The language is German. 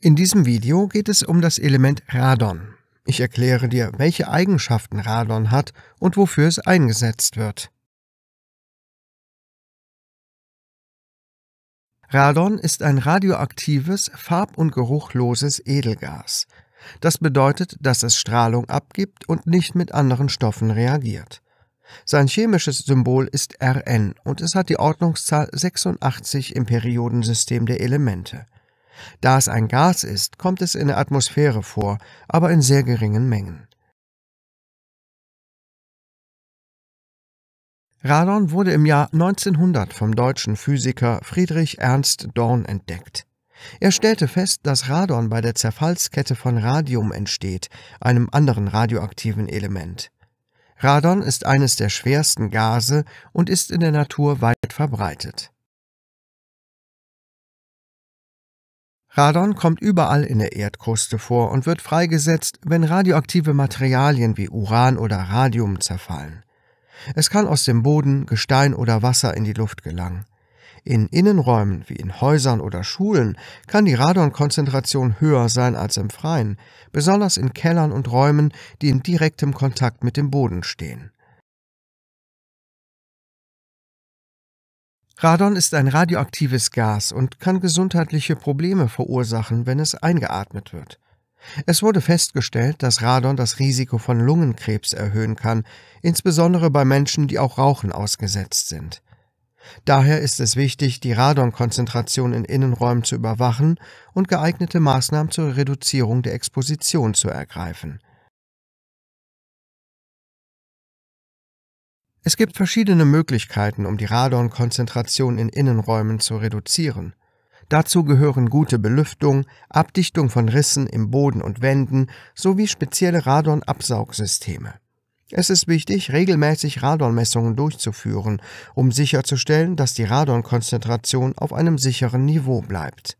In diesem Video geht es um das Element Radon. Ich erkläre dir, welche Eigenschaften Radon hat und wofür es eingesetzt wird. Radon ist ein radioaktives, farb- und geruchloses Edelgas. Das bedeutet, dass es Strahlung abgibt und nicht mit anderen Stoffen reagiert. Sein chemisches Symbol ist Rn und es hat die Ordnungszahl 86 im Periodensystem der Elemente. Da es ein Gas ist, kommt es in der Atmosphäre vor, aber in sehr geringen Mengen. Radon wurde im Jahr 1900 vom deutschen Physiker Friedrich Ernst Dorn entdeckt. Er stellte fest, dass Radon bei der Zerfallskette von Radium entsteht, einem anderen radioaktiven Element. Radon ist eines der schwersten Gase und ist in der Natur weit verbreitet. Radon kommt überall in der Erdkruste vor und wird freigesetzt, wenn radioaktive Materialien wie Uran oder Radium zerfallen. Es kann aus dem Boden, Gestein oder Wasser in die Luft gelangen. In Innenräumen wie in Häusern oder Schulen kann die Radonkonzentration höher sein als im Freien, besonders in Kellern und Räumen, die in direktem Kontakt mit dem Boden stehen. Radon ist ein radioaktives Gas und kann gesundheitliche Probleme verursachen, wenn es eingeatmet wird. Es wurde festgestellt, dass Radon das Risiko von Lungenkrebs erhöhen kann, insbesondere bei Menschen, die auch Rauchen ausgesetzt sind. Daher ist es wichtig, die Radonkonzentration in Innenräumen zu überwachen und geeignete Maßnahmen zur Reduzierung der Exposition zu ergreifen. Es gibt verschiedene Möglichkeiten, um die Radonkonzentration in Innenräumen zu reduzieren. Dazu gehören gute Belüftung, Abdichtung von Rissen im Boden und Wänden sowie spezielle Radonabsaugsysteme. Es ist wichtig, regelmäßig Radonmessungen durchzuführen, um sicherzustellen, dass die Radonkonzentration auf einem sicheren Niveau bleibt.